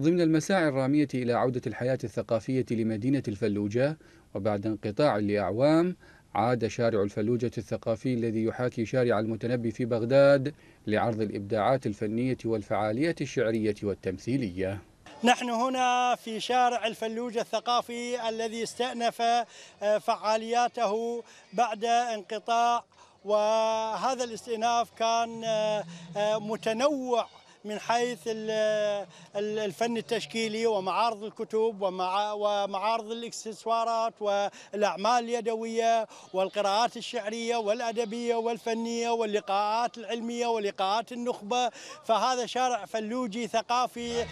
ضمن المساعي الرامية إلى عودة الحياة الثقافية لمدينة الفلوجة وبعد انقطاع لأعوام عاد شارع الفلوجة الثقافي الذي يحاكي شارع المتنبي في بغداد لعرض الإبداعات الفنية والفعالية الشعرية والتمثيلية نحن هنا في شارع الفلوجة الثقافي الذي استأنف آه، فعالياته بعد انقطاع وهذا الاستئناف كان آه، آه، متنوع من حيث الفن التشكيلي ومعارض الكتب ومعارض الاكسسوارات والأعمال اليدوية والقراءات الشعرية والأدبية والفنية واللقاءات العلمية ولقاءات النخبة فهذا شارع فلوجي ثقافي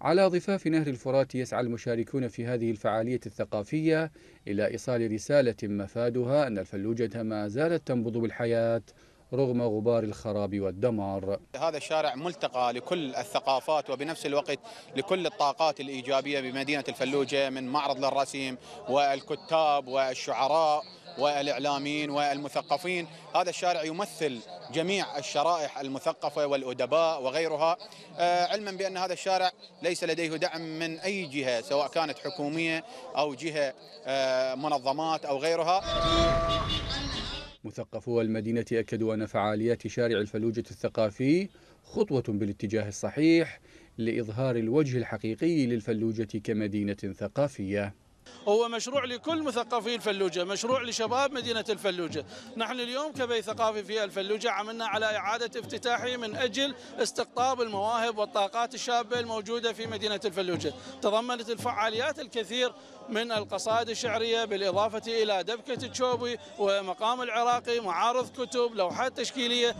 على ضفاف نهر الفرات يسعى المشاركون في هذه الفعالية الثقافية إلى إيصال رسالة مفادها أن الفلوجة ما زالت تنبض بالحياة رغم غبار الخراب والدمار هذا الشارع ملتقى لكل الثقافات وبنفس الوقت لكل الطاقات الإيجابية بمدينة الفلوجة من معرض للرسيم والكتاب والشعراء والإعلاميين والمثقفين هذا الشارع يمثل جميع الشرائح المثقفة والأدباء وغيرها آه، علما بأن هذا الشارع ليس لديه دعم من أي جهة سواء كانت حكومية أو جهة آه، منظمات أو غيرها مثقفو المدينة أكدوا أن فعاليات شارع الفلوجة الثقافي خطوة بالاتجاه الصحيح لإظهار الوجه الحقيقي للفلوجة كمدينة ثقافية هو مشروع لكل مثقفي الفلوجة مشروع لشباب مدينة الفلوجة نحن اليوم كبي ثقافي في الفلوجة عملنا على إعادة افتتاحه من أجل استقطاب المواهب والطاقات الشابة الموجودة في مدينة الفلوجة تضمنت الفعاليات الكثير من القصائد الشعرية بالإضافة إلى دبكة تشوبي ومقام العراقي معارض كتب لوحات تشكيلية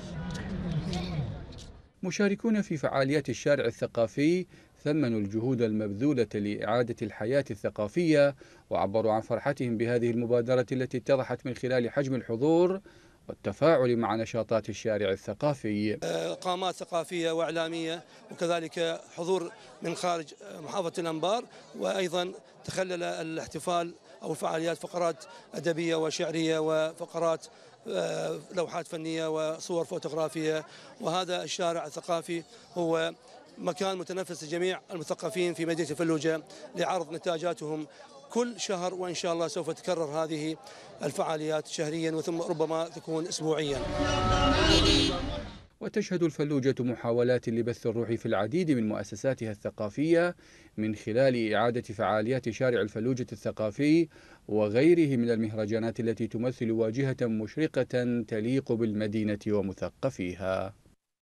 مشاركون في فعاليات الشارع الثقافي ثمنوا الجهود المبذولة لإعادة الحياة الثقافية وعبروا عن فرحتهم بهذه المبادرة التي اتضحت من خلال حجم الحضور والتفاعل مع نشاطات الشارع الثقافي قامات ثقافية وإعلامية وكذلك حضور من خارج محافظة الأنبار وأيضا تخلل الاحتفال أو الفعاليات فقرات أدبية وشعرية وفقرات آه، لوحات فنية وصور فوتوغرافية وهذا الشارع الثقافي هو مكان متنفس لجميع المثقفين في مدينة فلوجة لعرض نتاجاتهم كل شهر وإن شاء الله سوف تكرر هذه الفعاليات شهريا وثم ربما تكون أسبوعيا وتشهد الفلوجة محاولات لبث الروح في العديد من مؤسساتها الثقافية من خلال إعادة فعاليات شارع الفلوجة الثقافي وغيره من المهرجانات التي تمثل واجهة مشرقة تليق بالمدينة ومثقفيها